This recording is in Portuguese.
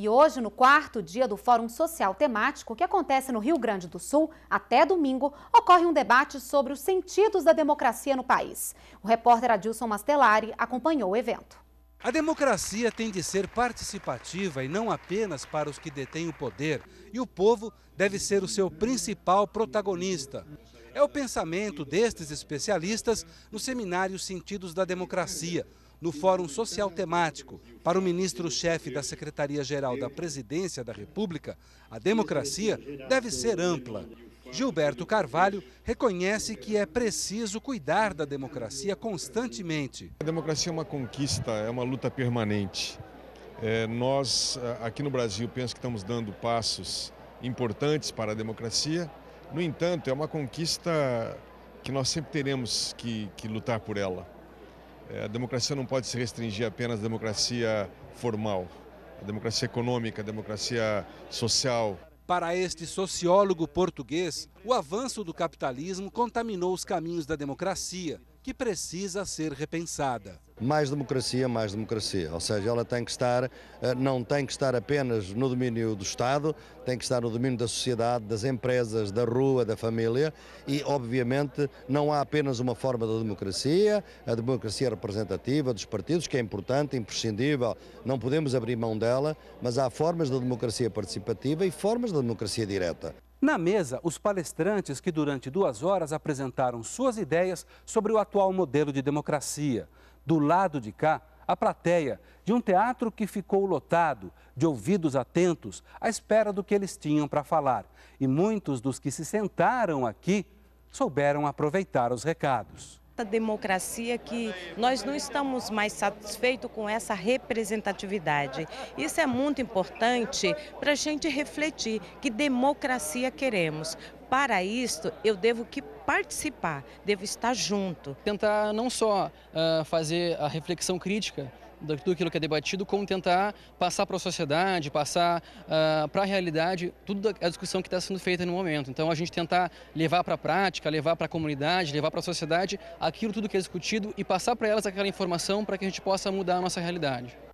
E hoje, no quarto dia do Fórum Social Temático, que acontece no Rio Grande do Sul, até domingo, ocorre um debate sobre os sentidos da democracia no país. O repórter Adilson Mastelari acompanhou o evento. A democracia tem de ser participativa e não apenas para os que detêm o poder, e o povo deve ser o seu principal protagonista. É o pensamento destes especialistas no seminário Sentidos da Democracia, no Fórum Social Temático para o ministro-chefe da Secretaria-Geral da Presidência da República, a democracia deve ser ampla. Gilberto Carvalho reconhece que é preciso cuidar da democracia constantemente. A democracia é uma conquista, é uma luta permanente. É, nós, aqui no Brasil, penso que estamos dando passos importantes para a democracia. No entanto, é uma conquista que nós sempre teremos que, que lutar por ela. É, a democracia não pode se restringir apenas à democracia formal, à democracia econômica, à democracia social. Para este sociólogo português, o avanço do capitalismo contaminou os caminhos da democracia que precisa ser repensada. Mais democracia, mais democracia. Ou seja, ela tem que estar, eh, não tem que estar apenas no domínio do Estado, tem que estar no domínio da sociedade, das empresas, da rua, da família e, obviamente, não há apenas uma forma da democracia, a democracia representativa dos partidos, que é importante, imprescindível, não podemos abrir mão dela, mas há formas da democracia participativa e formas da democracia direta. Na mesa, os palestrantes que durante duas horas apresentaram suas ideias sobre o atual modelo de democracia. Do lado de cá, a plateia de um teatro que ficou lotado, de ouvidos atentos, à espera do que eles tinham para falar. E muitos dos que se sentaram aqui souberam aproveitar os recados certa democracia que nós não estamos mais satisfeitos com essa representatividade. Isso é muito importante para a gente refletir que democracia queremos. Para isto, eu devo que participar, devo estar junto. Tentar não só uh, fazer a reflexão crítica, daquilo que é debatido, como tentar passar para a sociedade, passar uh, ah, para a realidade, tudo a discussão que está sendo feita no momento. Então, a gente tentar levar para a prática, levar para a comunidade, levar para a sociedade aquilo tudo que é discutido e passar para elas aquela informação para que a gente possa mudar a nossa realidade.